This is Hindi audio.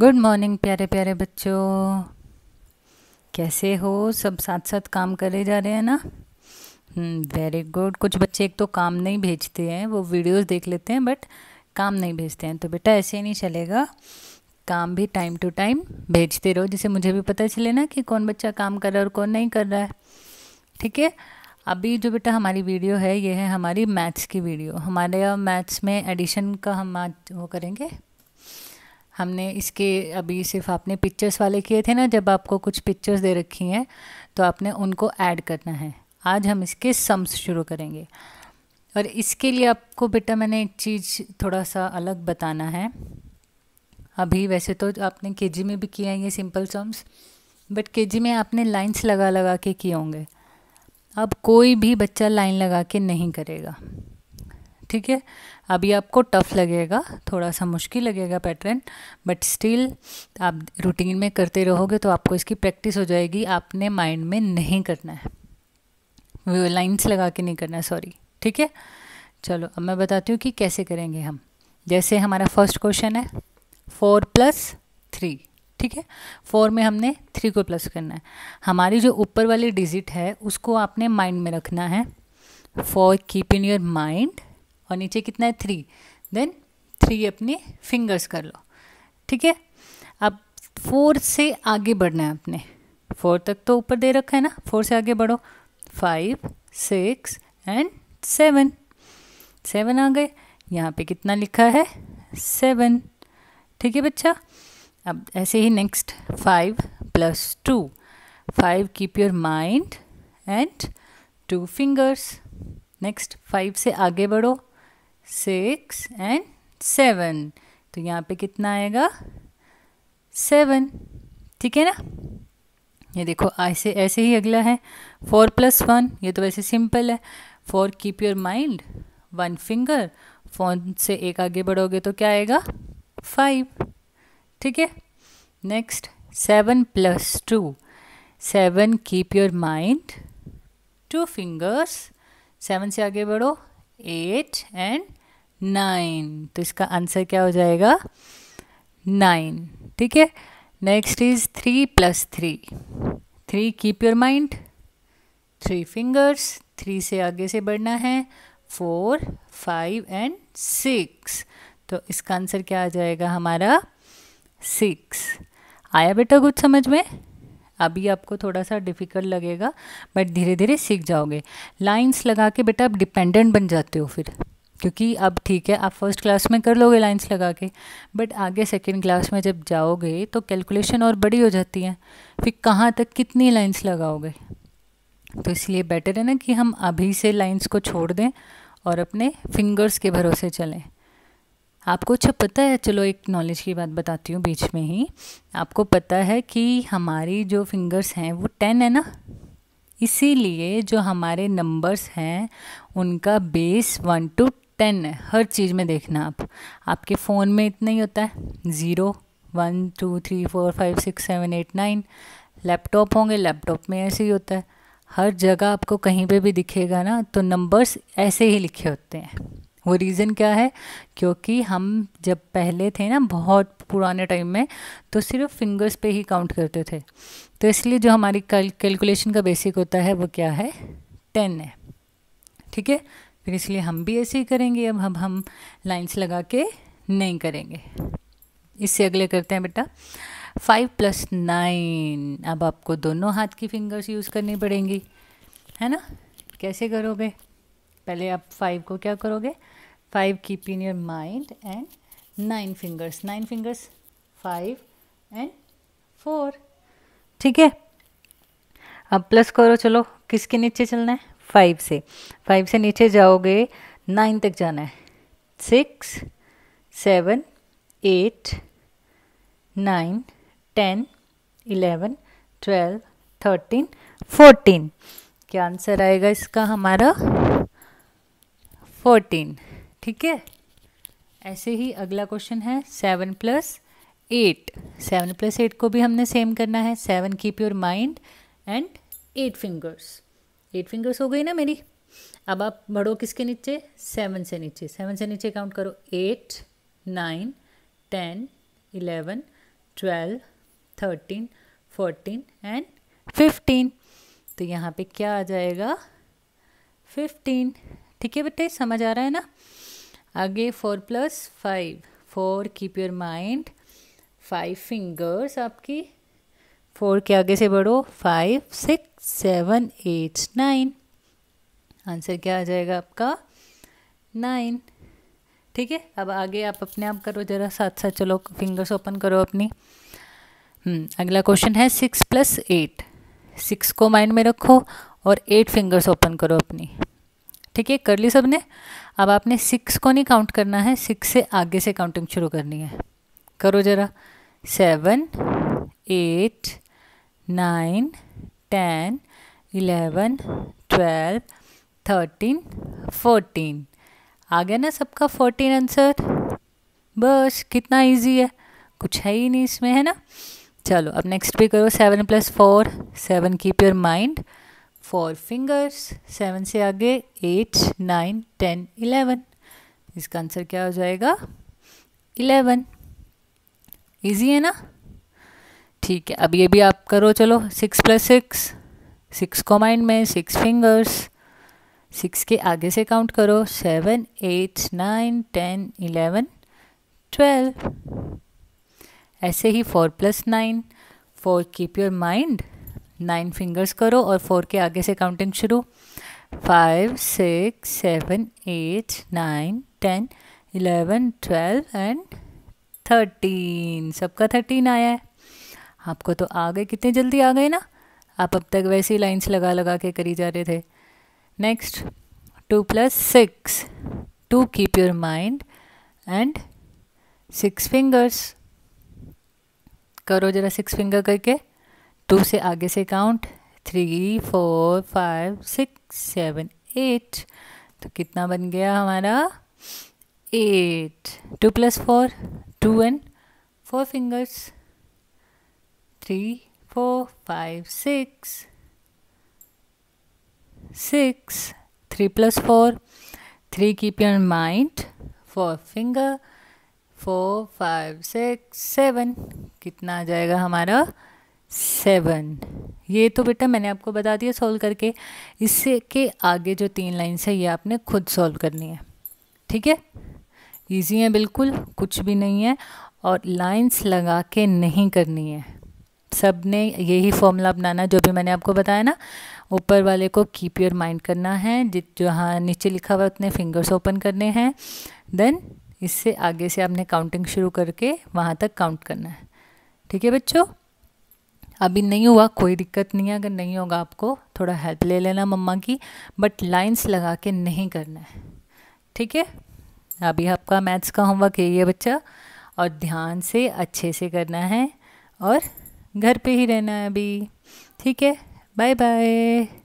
गुड मॉर्निंग प्यारे प्यारे बच्चों कैसे हो सब साथ साथ काम करे जा रहे हैं ना वेरी हम्म, गुड कुछ बच्चे एक तो काम नहीं भेजते हैं वो वीडियोस देख लेते हैं बट काम नहीं भेजते हैं तो बेटा ऐसे नहीं चलेगा काम भी टाइम टू टाइम भेजते रहो जिसे मुझे भी पता चले ना कि कौन बच्चा काम कर रहा है और कौन नहीं कर रहा है ठीक है अभी जो बेटा हमारी वीडियो है ये है हमारी मैथ्स की वीडियो हमारे मैथ्स में एडिशन का हम आज वो करेंगे हमने इसके अभी सिर्फ आपने पिक्चर्स वाले किए थे ना जब आपको कुछ पिक्चर्स दे रखी हैं तो आपने उनको ऐड करना है आज हम इसके सम्स शुरू करेंगे और इसके लिए आपको बेटा मैंने एक चीज़ थोड़ा सा अलग बताना है अभी वैसे तो आपने के में भी किए हैं ये सिंपल सम्स बट के में आपने लाइन्स लगा लगा के किए होंगे अब कोई भी बच्चा लाइन लगा के नहीं करेगा ठीक है अभी आपको टफ लगेगा थोड़ा सा मुश्किल लगेगा पैटर्न बट स्टिल आप रूटीन में करते रहोगे तो आपको इसकी प्रैक्टिस हो जाएगी आपने माइंड में नहीं करना है लाइन्स लगा के नहीं करना सॉरी ठीक है चलो अब मैं बताती हूँ कि कैसे करेंगे हम जैसे हमारा फर्स्ट क्वेश्चन है फोर प्लस थ्री ठीक है फोर में हमने थ्री को प्लस करना है हमारी जो ऊपर वाली डिजिट है उसको आपने माइंड में रखना है four keep in your mind और नीचे कितना है थ्री देन थ्री अपने फिंगर्स कर लो ठीक है अब फोर से आगे बढ़ना है अपने फोर तक तो ऊपर दे रखा है ना फोर से आगे बढ़ो five six and seven seven आ गए यहाँ पे कितना लिखा है सेवन ठीक है बच्चा अब ऐसे ही next five plus two five keep your mind and two fingers next five से आगे बढ़ो सिक्स एंड सेवन तो यहाँ पे कितना आएगा सेवन ठीक है ना ये देखो ऐसे ऐसे ही अगला है फोर प्लस वन ये तो वैसे सिंपल है four keep your mind one finger four से एक आगे बढ़ोगे तो क्या आएगा फाइव ठीक है next seven plus two seven keep your mind two fingers seven से आगे बढ़ो एट एंड नाइन तो इसका आंसर क्या हो जाएगा नाइन ठीक है next is three plus three three keep your mind three fingers three से आगे से बढ़ना है फोर फाइव एंड सिक्स तो इसका आंसर क्या आ जाएगा हमारा सिक्स आया बेटा कुछ समझ में अभी आपको थोड़ा सा डिफ़िकल्ट लगेगा बट धीरे धीरे सीख जाओगे लाइन्स लगा के बेटा आप डिपेंडेंट बन जाते हो फिर क्योंकि अब ठीक है आप फर्स्ट क्लास में कर लोगे लाइंस लगा के बट आगे सेकेंड क्लास में जब जाओगे तो कैलकुलेशन और बड़ी हो जाती है फिर कहाँ तक कितनी लाइंस लगाओगे तो इसलिए बेटर है ना कि हम अभी से लाइंस को छोड़ दें और अपने फिंगर्स के भरोसे चलें आपको अच्छा पता है चलो एक नॉलेज की बात बताती हूँ बीच में ही आपको पता है कि हमारी जो फिंगर्स हैं वो टेन है ना इसीलिए जो हमारे नंबर्स हैं उनका बेस वन टू टेन है हर चीज़ में देखना आप आपके फ़ोन में इतना ही होता है zero one two three four five six seven eight nine laptop होंगे लैपटॉप में ऐसे ही होता है हर जगह आपको कहीं पे भी दिखेगा ना तो नंबर्स ऐसे ही लिखे होते हैं वो रीज़न क्या है क्योंकि हम जब पहले थे ना बहुत पुराने टाइम में तो सिर्फ फिंगर्स पे ही काउंट करते थे तो इसलिए जो हमारी कैलकुलेशन का बेसिक होता है वो क्या है टेन है ठीक है फिर इसलिए हम भी ऐसे ही करेंगे अब हम हम लाइन्स लगा के नहीं करेंगे इससे अगले करते हैं बेटा फाइव प्लस नाइन अब आपको दोनों हाथ की फिंगर्स यूज़ करनी पड़ेंगी है ना कैसे करोगे पहले आप फाइव को क्या करोगे five keep in your mind and nine fingers nine fingers five and four ठीक है अब प्लस करो चलो किसके नीचे चलना है फाइव से फाइव से नीचे जाओगे नाइन तक जाना है six seven eight nine ten eleven twelve thirteen fourteen क्या आंसर आएगा इसका हमारा फोर्टीन ठीक है ऐसे ही अगला क्वेश्चन है seven plus eight seven plus eight को भी हमने सेम करना है seven keep your mind and eight fingers eight fingers हो गई ना मेरी अब आप बढ़ो किसके नीचे सेवन से नीचे सेवन से नीचे काउंट करो eight nine ten eleven twelve thirteen fourteen and fifteen तो यहाँ पे क्या आ जाएगा फिफ्टीन ठीक है बेटे समझ आ रहा है ना आगे four plus five four keep your mind five fingers आपकी फोर के आगे से बढ़ो five six seven eight nine answer क्या आ जाएगा आपका नाइन ठीक है अब आगे आप अपने आप करो जरा साथ साथ चलो फिंगर्स ओपन करो अपनी हम्म, अगला क्वेश्चन है सिक्स प्लस एट सिक्स को माइंड में रखो और एट फिंगर्स ओपन करो अपनी ठीक है कर ली सब ने अब आपने सिक्स को नहीं काउंट करना है सिक्स से आगे से काउंटिंग शुरू करनी है करो ज़रा seven eight nine ten eleven twelve thirteen fourteen आ गया ना सबका फोर्टीन आंसर बस कितना इजी है कुछ है ही नहीं इसमें है ना चलो अब नेक्स्ट भी करो seven plus four seven keep your mind four fingers seven से आगे एट नाइन टेन इलेवन इसका आंसर क्या हो जाएगा इलेवन इजी है ना ठीक है अब ये भी आप करो चलो सिक्स प्लस सिक्स सिक्स को माइंड में सिक्स फिंगर्स सिक्स के आगे से काउंट करो seven eight nine ten eleven twelve ऐसे ही four plus nine four keep your mind nine fingers करो और फोर के आगे से काउंटिंग शुरू five six seven eight nine ten eleven twelve and thirteen सबका थर्टीन आया है आपको तो आ गए कितने जल्दी आ गए ना आप अब तक ही लाइन्स लगा लगा के करी जा रहे थे next two plus six two keep your mind and six fingers करो जरा सिक्स फिंगर करके टू से आगे से count three four five six seven eight तो कितना बन गया हमारा eight two plus four two and four fingers three four five six six three plus four three keep your mind four finger four five six seven कितना आ जाएगा हमारा सेवन ये तो बेटा मैंने आपको बता दिया सॉल्व करके इससे के आगे जो तीन लाइन्स है ये आपने खुद सॉल्व करनी है ठीक है ईजी है बिल्कुल कुछ भी नहीं है और लाइन्स लगा के नहीं करनी है सब ने यही फॉर्मूला अपनाना जो भी मैंने आपको बताया ना ऊपर वाले को कीप योर माइंड करना है जित जो हाँ नीचे लिखा हुआ है उतने फिंगर्स ओपन करने हैं देन इससे आगे से आपने काउंटिंग शुरू करके वहाँ तक काउंट करना है ठीक है बच्चों अभी नहीं हुआ कोई दिक्कत नहीं है अगर नहीं होगा आपको थोड़ा हेल्प ले लेना मम्मा की बट लाइंस लगा के नहीं करना है ठीक है अभी आपका मैथ्स का होमवर्क यही है बच्चा और ध्यान से अच्छे से करना है और घर पे ही रहना है अभी ठीक है बाय बाय